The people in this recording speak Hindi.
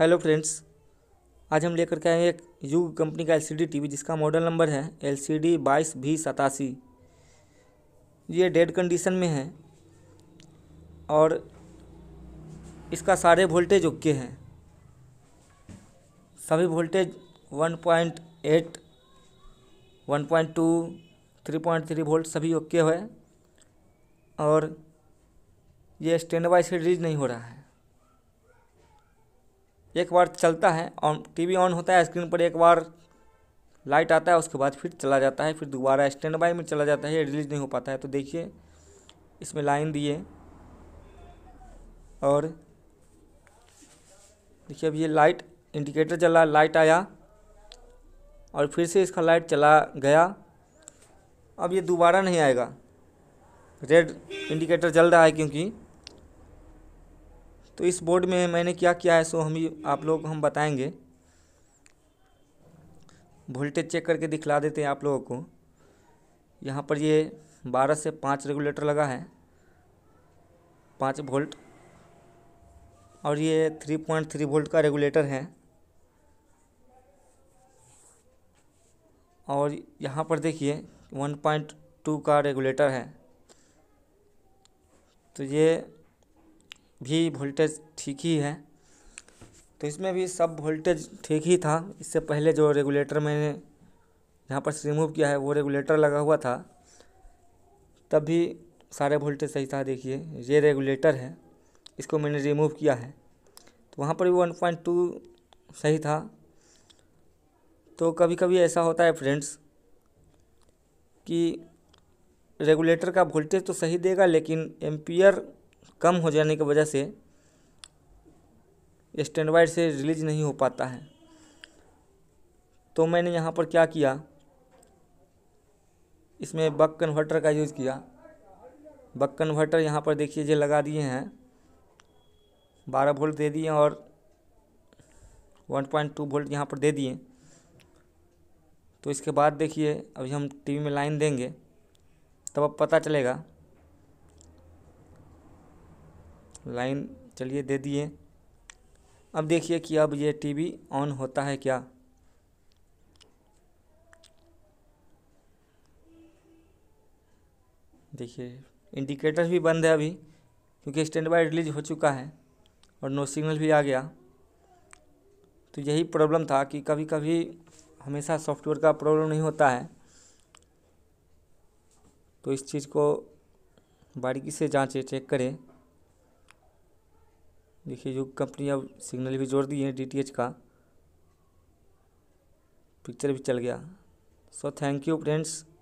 हेलो फ्रेंड्स आज हम लेकर के आए हैं एक युग कंपनी का एलसीडी टीवी जिसका मॉडल नंबर है एल सी डी बाईस भी सतासी ये डेड कंडीशन में है और इसका सारे वोल्टेज ओके हैं सभी वोल्टेज 1.8 1.2 3.3 वोल्ट सभी ओके है और ये स्टैंड बाई से रीज नहीं हो रहा है एक बार चलता है ऑन टीवी ऑन होता है स्क्रीन पर एक बार लाइट आता है उसके बाद फिर चला जाता है फिर दोबारा स्टैंड बाई में चला जाता है रिलीज नहीं हो पाता है तो देखिए इसमें लाइन दिए और देखिए अब ये लाइट इंडिकेटर चला लाइट आया और फिर से इसका लाइट चला गया अब ये दोबारा नहीं आएगा रेड इंडिकेटर जल रहा है क्योंकि तो इस बोर्ड में मैंने क्या किया है सो हम ही आप लोग हम बताएंगे वोल्टेज चेक करके दिखला देते हैं आप लोगों को यहाँ पर ये बारह से पाँच रेगुलेटर लगा है पाँच वोल्ट और ये थ्री पॉइंट थ्री वोल्ट का रेगुलेटर है और यहाँ पर देखिए वन पॉइंट टू का रेगुलेटर है तो ये भी वोल्टेज ठीक ही है तो इसमें भी सब वोल्टेज ठीक ही था इससे पहले जो रेगुलेटर मैंने यहाँ पर रिमूव किया है वो रेगुलेटर लगा हुआ था तब भी सारे वोल्टेज सही था देखिए ये रेगुलेटर है इसको मैंने रिमूव किया है तो वहाँ पर भी वन पॉइंट टू सही था तो कभी कभी ऐसा होता है फ्रेंड्स कि रेगुलेटर का वोल्टेज तो सही देगा लेकिन एम्पियर कम हो जाने की वजह से स्टैंड वाइड से रिलीज नहीं हो पाता है तो मैंने यहाँ पर क्या किया इसमें बक कन्वर्टर का यूज़ किया बक कन्वर्टर यहाँ पर देखिए जो लगा दिए हैं बारह वोल्ट दे दिए और वन पॉइंट टू वोल्ट यहाँ पर दे दिए तो इसके बाद देखिए अभी हम टीवी में लाइन देंगे तब अब पता चलेगा लाइन चलिए दे दिए अब देखिए कि अब ये टीवी ऑन होता है क्या देखिए इंडिकेटर भी बंद है अभी क्योंकि स्टैंड बाय रिलीज हो चुका है और नो सिग्नल भी आ गया तो यही प्रॉब्लम था कि कभी कभी हमेशा सॉफ्टवेयर का प्रॉब्लम नहीं होता है तो इस चीज़ को बारीकी से जांचे चेक करें देखिए जो कंपनी अब सिग्नल भी जोड़ दी है डीटीएच का पिक्चर भी चल गया सो थैंक यू फ्रेंड्स